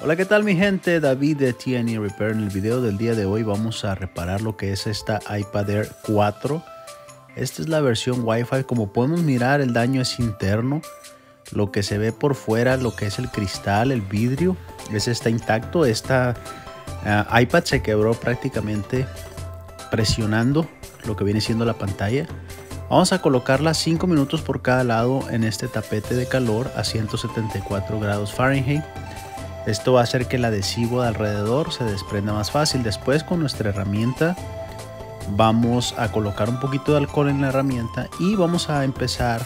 Hola, ¿qué tal mi gente? David de TNE Repair. En el video del día de hoy vamos a reparar lo que es esta iPad Air 4. Esta es la versión Wi-Fi. Como podemos mirar, el daño es interno. Lo que se ve por fuera, lo que es el cristal, el vidrio, ese está intacto. Esta ah, iPad se quebró prácticamente presionando lo que viene siendo la pantalla. Vamos a colocarla 5 minutos por cada lado en este tapete de calor a 174 grados Fahrenheit. Esto va a hacer que el adhesivo de alrededor se desprenda más fácil. Después con nuestra herramienta vamos a colocar un poquito de alcohol en la herramienta y vamos a empezar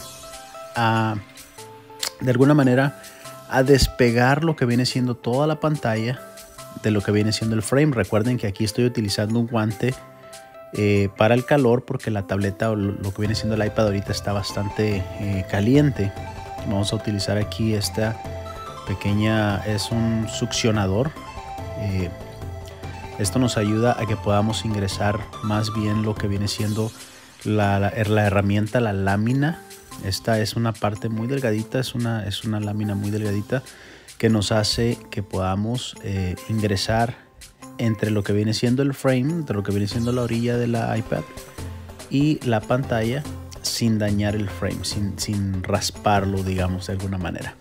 a de alguna manera a despegar lo que viene siendo toda la pantalla de lo que viene siendo el frame. Recuerden que aquí estoy utilizando un guante eh, para el calor porque la tableta o lo que viene siendo el iPad ahorita está bastante eh, caliente. Vamos a utilizar aquí esta pequeña, es un succionador. Eh, esto nos ayuda a que podamos ingresar más bien lo que viene siendo er, la, herramienta, la lámina. Esta es una parte muy delgadita, es una, es una lámina muy delgadita que nos hace que podamos eh, ingresar entre lo que viene siendo el frame, entre lo que viene siendo la orilla de la iPad y la pantalla sin dañar el frame, sin, sin rasparlo, digamos, de alguna manera.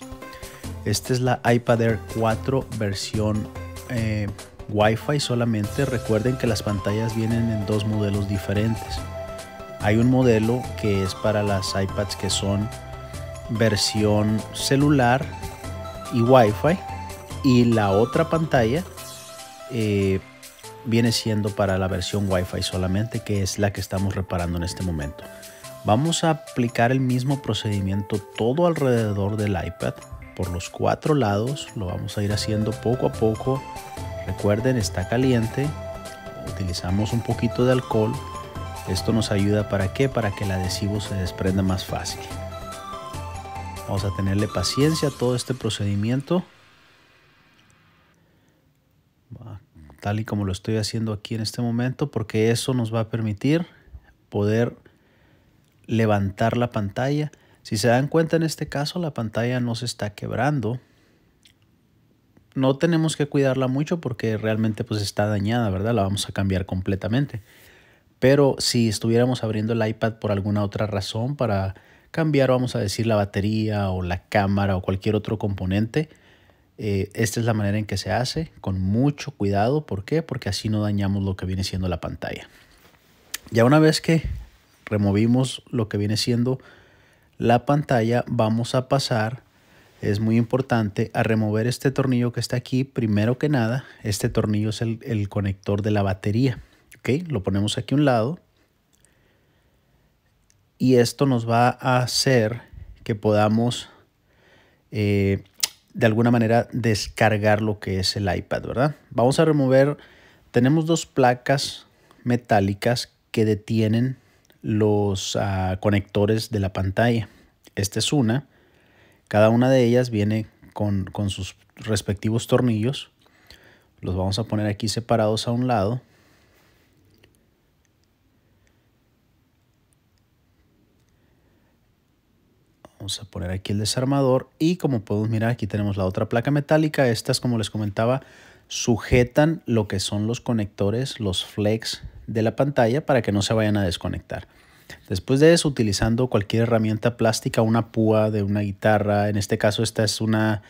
Esta es la iPad Air 4 versión eh, Wi-Fi solamente. Recuerden que las pantallas vienen en dos modelos diferentes. Hay un modelo que es para las iPads que son versión celular y Wi-Fi. Y la otra pantalla eh, viene siendo para la versión Wi-Fi solamente, que es la que estamos reparando en este momento. Vamos a aplicar el mismo procedimiento todo alrededor del iPad por los cuatro lados. Lo vamos a ir haciendo poco a poco. Recuerden, está caliente. Utilizamos un poquito de alcohol. Esto nos ayuda para qué? Para que el adhesivo se desprenda más fácil. Vamos a tenerle paciencia a todo este procedimiento. Tal y como lo estoy haciendo aquí en este momento, porque eso nos va a permitir poder levantar la pantalla si se dan cuenta en este caso, la pantalla no se está quebrando. No tenemos que cuidarla mucho porque realmente pues está dañada, ¿verdad? La vamos a cambiar completamente. Pero si estuviéramos abriendo el iPad por alguna otra razón para cambiar, vamos a decir, la batería o la cámara o cualquier otro componente, eh, esta es la manera en que se hace, con mucho cuidado. ¿Por qué? Porque así no dañamos lo que viene siendo la pantalla. Ya una vez que removimos lo que viene siendo la pantalla vamos a pasar es muy importante a remover este tornillo que está aquí primero que nada este tornillo es el, el conector de la batería ok lo ponemos aquí a un lado y esto nos va a hacer que podamos eh, de alguna manera descargar lo que es el iPad verdad vamos a remover tenemos dos placas metálicas que detienen los ah, conectores de la pantalla. Esta es una. Cada una de ellas viene con, con sus respectivos tornillos. Los vamos a poner aquí separados a un lado. Vamos a poner aquí el desarmador y como podemos mirar aquí tenemos la otra placa metálica. Estas como les comentaba sujetan lo que son los conectores, los flex de la pantalla para que no se vayan a desconectar. Después de eso, utilizando cualquier herramienta plástica, una púa de una guitarra, en este caso esta es una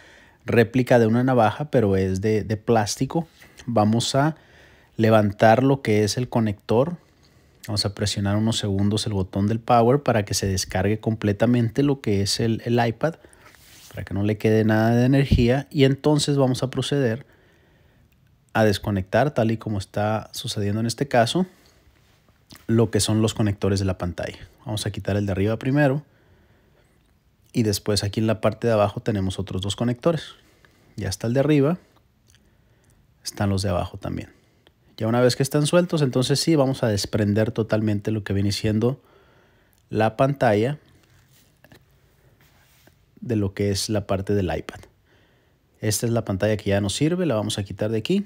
réplica de una navaja, pero es de, plástico, vamos a levantar lo que es el conector. Vamos a presionar unos segundos el botón del power para que se descargue completamente lo que es el, el iPad, para que no le quede nada de energía. Y entonces vamos a proceder a desconectar, tal y como está sucediendo en este caso, lo que son los conectores de la pantalla. Vamos a quitar el de arriba primero y después aquí en la parte de abajo tenemos otros dos conectores. Ya está el de arriba, están los de abajo también. Ya una vez que están sueltos, entonces sí, vamos a desprender totalmente lo que viene siendo la pantalla de lo que es la parte del iPad. Esta es la pantalla que ya nos sirve, la vamos a quitar de aquí.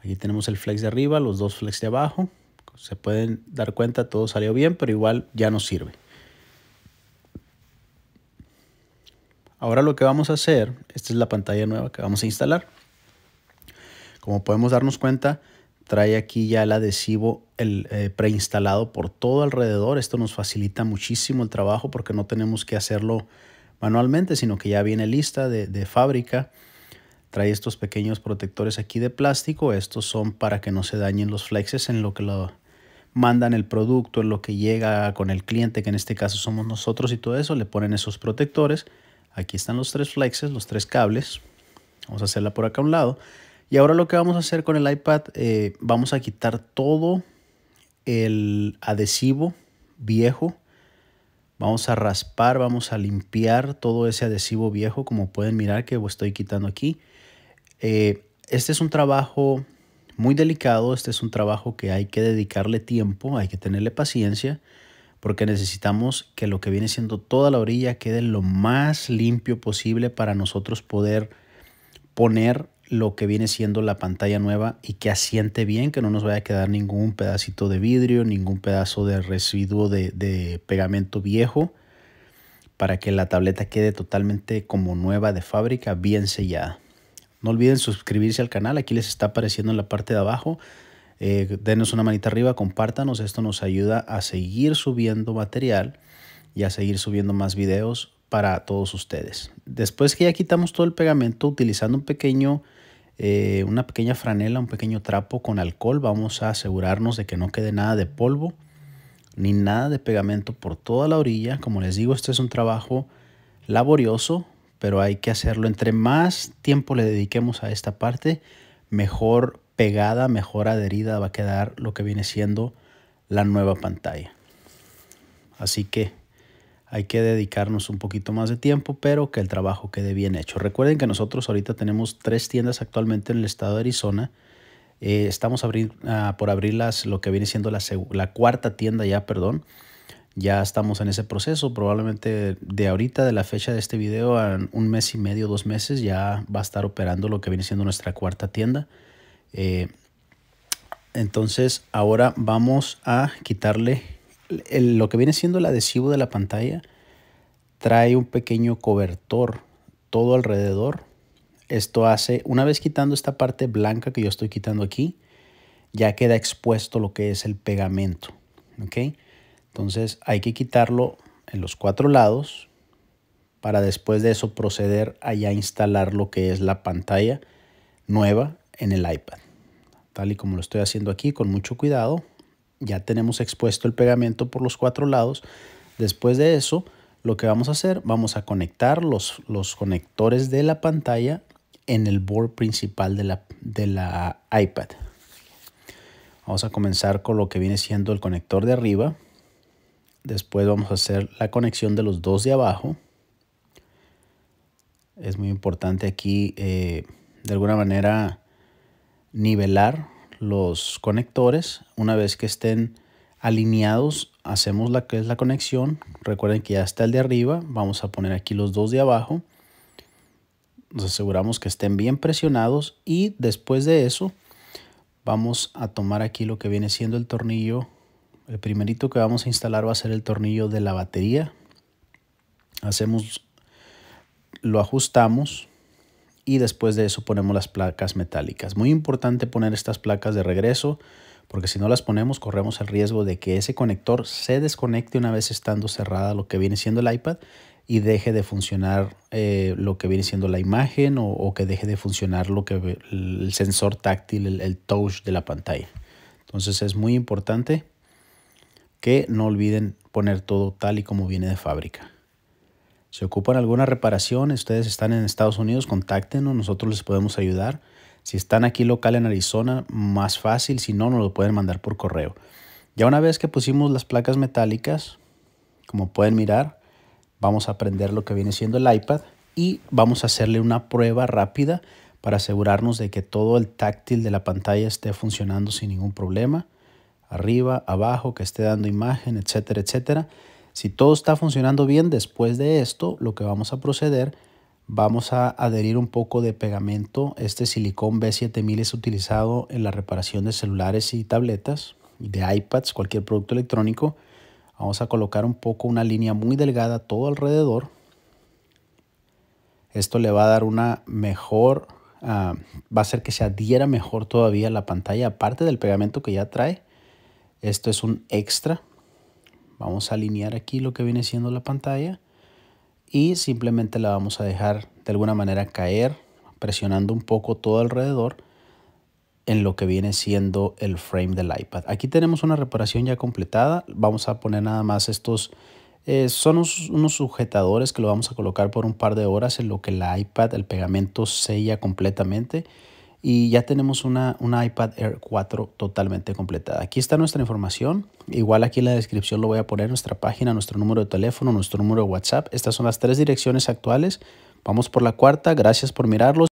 Aquí tenemos el flex de arriba, los dos flex de abajo. Se pueden dar cuenta, todo salió bien, pero igual ya no sirve. Ahora lo que vamos a hacer, esta es la pantalla nueva que vamos a instalar. Como podemos darnos cuenta, trae aquí ya el adhesivo eh, preinstalado por todo alrededor. Esto nos facilita muchísimo el trabajo porque no tenemos que hacerlo manualmente, sino que ya viene lista de fábrica. Trae estos pequeños protectores aquí de plástico. Estos son para que no se dañen los flexes en lo que lo mandan el producto, en lo que llega con el cliente, que en este caso somos nosotros y todo eso. Le ponen esos protectores. Aquí están los tres flexes, los tres cables. Vamos a hacerla por acá a un lado. Y ahora lo que vamos a hacer con el iPad, eh, vamos a quitar todo el adhesivo viejo Vamos a raspar, vamos a limpiar todo ese adhesivo viejo, como pueden mirar que estoy quitando aquí. Eh, este es un trabajo muy delicado, este es un trabajo que hay que dedicarle tiempo, hay que tenerle paciencia, porque necesitamos que lo que viene siendo toda la orilla quede lo más limpio posible para nosotros poder poner lo que viene siendo la pantalla nueva y que asiente bien, que no nos vaya a quedar ningún pedacito de vidrio, ningún pedazo de residuo de, pegamento viejo, para que la tableta quede totalmente como nueva de fábrica, bien sellada. No olviden suscribirse al canal, aquí les está apareciendo en la parte de abajo. Eh, denos una manita arriba, compártanos, esto nos ayuda a seguir subiendo material y a seguir subiendo más videos para todos ustedes. Después que ya quitamos todo el pegamento utilizando un pequeño eh, una pequeña franela, un pequeño trapo con alcohol. Vamos a asegurarnos de que no quede nada de polvo ni nada de pegamento por toda la orilla. Como les digo, este es un trabajo laborioso, pero hay que hacerlo. Entre más tiempo le dediquemos a esta parte, mejor pegada, mejor adherida va a quedar lo que viene siendo la nueva pantalla. Así que hay que dedicarnos un poquito más de tiempo, pero que el trabajo quede bien hecho. Recuerden que nosotros ahorita tenemos tres tiendas actualmente en el estado de Arizona. Eh, estamos ah, por abrir lo que viene siendo la, cuarta tienda ya, perdón. Ya estamos en ese proceso, probablemente de ahorita, de la fecha de este video, a un mes y medio, dos meses, ya va a estar operando lo que viene siendo nuestra cuarta tienda. Eh, entonces ahora vamos a quitarle lo que viene siendo el adhesivo de la pantalla trae un pequeño cobertor todo alrededor. Esto hace, una vez quitando esta parte blanca que yo estoy quitando aquí, ya queda expuesto lo que es el pegamento. ¿ok? Entonces hay que quitarlo en los cuatro lados para después de eso proceder a ya instalar lo que es la pantalla nueva en el iPad. Tal y como lo estoy haciendo aquí con mucho cuidado ya tenemos expuesto el pegamento por los cuatro lados. Después de eso, lo que vamos a hacer, vamos a conectar los, conectores de la pantalla en el board principal de la, de la iPad. Vamos a comenzar con lo que viene siendo el conector de arriba. Después vamos a hacer la conexión de los dos de abajo. Es muy importante aquí, eh, de alguna manera, nivelar los conectores. Una vez que estén alineados, hacemos la que es la conexión. Recuerden que ya está el de arriba. Vamos a poner aquí los dos de abajo. Nos aseguramos que estén bien presionados y después de eso vamos a tomar aquí lo que viene siendo el tornillo. El primerito que vamos a instalar va a ser el tornillo de la batería. Hacemos, lo ajustamos y después de eso ponemos las placas metálicas. Muy importante poner estas placas de regreso porque si no las ponemos corremos el riesgo de que ese conector se desconecte una vez estando cerrada lo que viene siendo el iPad y deje de funcionar eh, lo que viene siendo la imagen o, que deje de funcionar lo que el sensor táctil, el touch de la pantalla. Entonces es muy importante que no olviden poner todo tal y como viene de fábrica. Si ocupan alguna reparación, ustedes están en Estados Unidos, contáctenos, nosotros les podemos ayudar. Si están aquí local en Arizona, más fácil, si no, nos lo pueden mandar por correo. Ya una vez que pusimos las placas metálicas, como pueden mirar, vamos a prender lo que viene siendo el iPad y vamos a hacerle una prueba rápida para asegurarnos de que todo el táctil de la pantalla esté funcionando sin ningún problema. Arriba, abajo, que esté dando imagen, etcétera, etcétera. Si todo está funcionando bien después de esto, lo que vamos a proceder, vamos a adherir un poco de pegamento. Este silicón B7000 es utilizado en la reparación de celulares y tabletas, de iPads, cualquier producto electrónico. Vamos a colocar un poco una línea muy delgada todo alrededor. Esto le va a dar una mejor, ah, va a hacer que se adhiera mejor todavía la pantalla, aparte del pegamento que ya trae. Esto es un extra Vamos a alinear aquí lo que viene siendo la pantalla y simplemente la vamos a dejar de alguna manera caer presionando un poco todo alrededor en lo que viene siendo el frame del iPad. Aquí tenemos una reparación ya completada. Vamos a poner nada más estos, eh, son unos, sujetadores que lo vamos a colocar por un par de horas en lo que la iPad, el pegamento sella completamente y ya tenemos una, una, iPad Air 4 totalmente completada. Aquí está nuestra información. Igual aquí en la descripción lo voy a poner, nuestra página, nuestro número de teléfono, nuestro número de WhatsApp. Estas son las tres direcciones actuales. Vamos por la cuarta. Gracias por mirarlos.